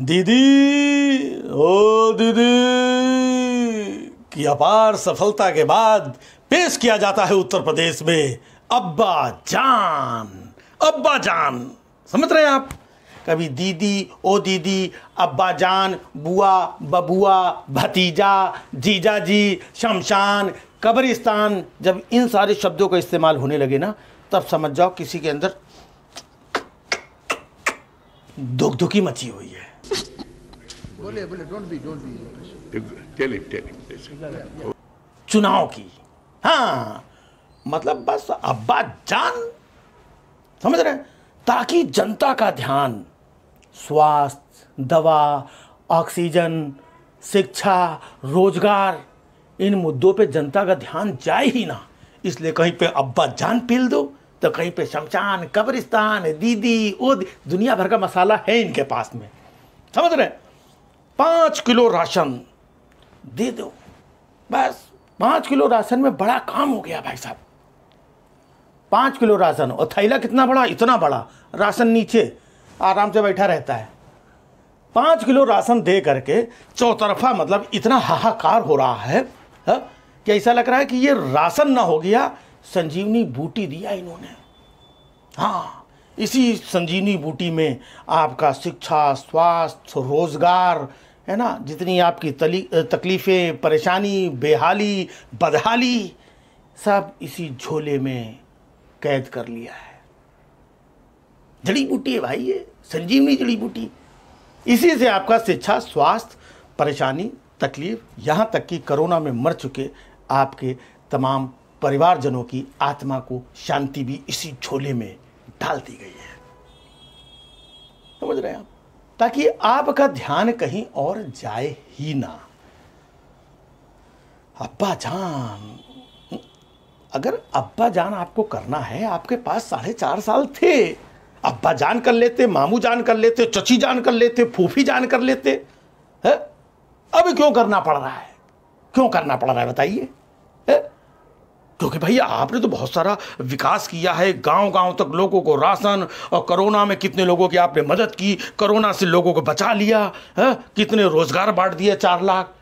दीदी ओ दीदी की अपार सफलता के बाद पेश किया जाता है उत्तर प्रदेश में अब्बा जान अब्बा जान समझ रहे हैं आप कभी दीदी ओ दीदी अब्बा जान बुआ बबुआ भतीजा जीजा जी शमशान कब्रिस्तान जब इन सारे शब्दों का इस्तेमाल होने लगे ना तब समझ जाओ किसी के अंदर दुख दुखी मची हुई है चुनाव की हाँ मतलब बस अब्बा जान समझ रहे ताकि जनता का ध्यान स्वास्थ्य दवा ऑक्सीजन शिक्षा रोजगार इन मुद्दों पे जनता का ध्यान जाए ही ना इसलिए कहीं पे अब्बा जान पील दो तो कहीं पे शमशान कब्रिस्तान दीदी ओ दुनिया भर का मसाला है इनके पास में समझ रहे पांच किलो राशन दे दो बस पांच किलो राशन में बड़ा काम हो गया भाई साहब पांच किलो राशन और थैला कितना बड़ा इतना बड़ा राशन नीचे आराम से बैठा रहता है पांच किलो राशन दे करके चौतरफा मतलब इतना हाहाकार हो रहा है हाँ? कि ऐसा लग रहा है कि ये राशन ना हो गया संजीवनी बूटी दिया इन्होंने हाँ इसी संजीवनी बूटी में आपका शिक्षा स्वास्थ्य रोजगार है ना जितनी आपकी तकलीफ़ें परेशानी बेहाली बदहाली सब इसी झोले में कैद कर लिया है जड़ी बूटी है भाई ये संजीवनी जड़ी बूटी इसी से आपका शिक्षा स्वास्थ्य परेशानी तकलीफ यहाँ तक कि कोरोना में मर चुके आपके तमाम परिवारजनों की आत्मा को शांति भी इसी झोले में डाल दी गई है समझ रहे हैं आप ताकि आपका ध्यान कहीं और जाए ही ना अब्बा जान अगर अब्बा जान आपको करना है आपके पास साढ़े चार साल थे अब्बा जान कर लेते मामू जान कर लेते चची जान कर लेते फूफी जान कर लेते है? अब क्यों करना पड़ रहा है क्यों करना पड़ रहा है बताइए क्योंकि भाई आपने तो बहुत सारा विकास किया है गांव गांव तक लोगों को राशन और कोरोना में कितने लोगों की आपने मदद की कोरोना से लोगों को बचा लिया है? कितने रोजगार बांट दिए चार लाख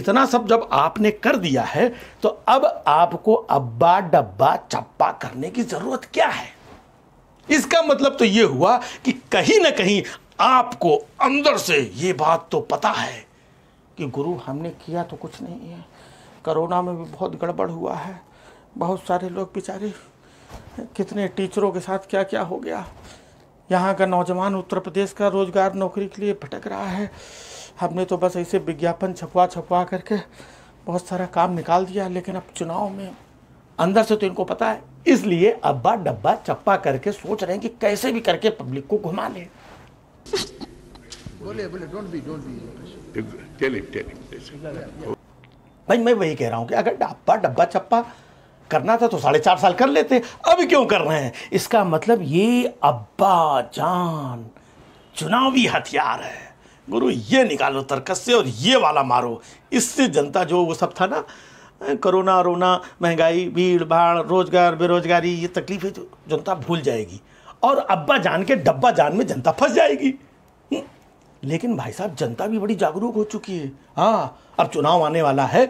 इतना सब जब आपने कर दिया है तो अब आपको अब्बा डब्बा चप्पा करने की ज़रूरत क्या है इसका मतलब तो ये हुआ कि कहीं ना कहीं आपको अंदर से ये बात तो पता है कि गुरु हमने किया तो कुछ नहीं है कोरोना में भी बहुत गड़बड़ हुआ है बहुत सारे लोग बेचारे कितने टीचरों के साथ क्या क्या हो गया यहाँ का नौजवान उत्तर प्रदेश का रोजगार नौकरी के लिए भटक रहा है हमने तो बस ऐसे विज्ञापन छपवा छपवा करके बहुत सारा काम निकाल दिया लेकिन अब चुनाव में अंदर से तो इनको पता है इसलिए अब्बा डब्बा चप्पा करके सोच रहे हैं कि कैसे भी करके पब्लिक को घुमा ले भाई मैं वही कह रहा हूँ कि अगर डब्बा डब्बा चप्पा करना था तो साढ़े चार साल कर लेते अब क्यों कर रहे हैं इसका मतलब ये अब्बा जान चुनावी हथियार है गुरु ये निकालो तर्कस से और ये वाला मारो इससे जनता जो वो सब था ना कोरोना रोना महंगाई भीड़ भाड़ रोजगार बेरोजगारी ये तकलीफें जो तो जनता भूल जाएगी और अब्बा जान के डब्बा जान में जनता फंस जाएगी हम्म। लेकिन भाई साहब जनता भी बड़ी जागरूक हो चुकी है हाँ अब चुनाव आने वाला है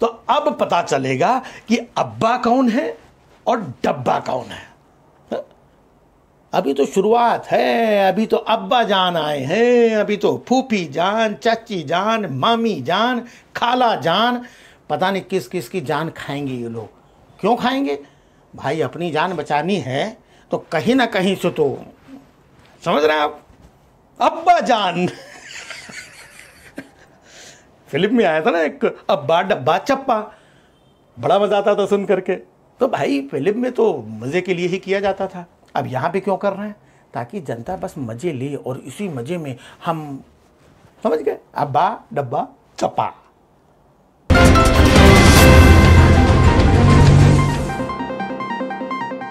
तो अब पता चलेगा कि अब्बा कौन है और डब्बा कौन है अभी तो शुरुआत है अभी तो अब्बा जान आए हैं अभी तो फूफी जान चाची जान मामी जान खाला जान पता नहीं किस किस की जान खाएंगे ये लोग क्यों खाएंगे भाई अपनी जान बचानी है तो कहीं ना कहीं से तो समझ रहे हैं आप अब्बा जान फिल्म में आया था ना एक अब बा बाचप्पा बड़ा मज़ा आता था सुन करके तो भाई फिल्म में तो मज़े के लिए ही किया जाता था अब यहाँ पे क्यों कर रहे हैं ताकि जनता बस मज़े ले और इसी मज़े में हम समझ गए अब्बा डब्बा चप्पा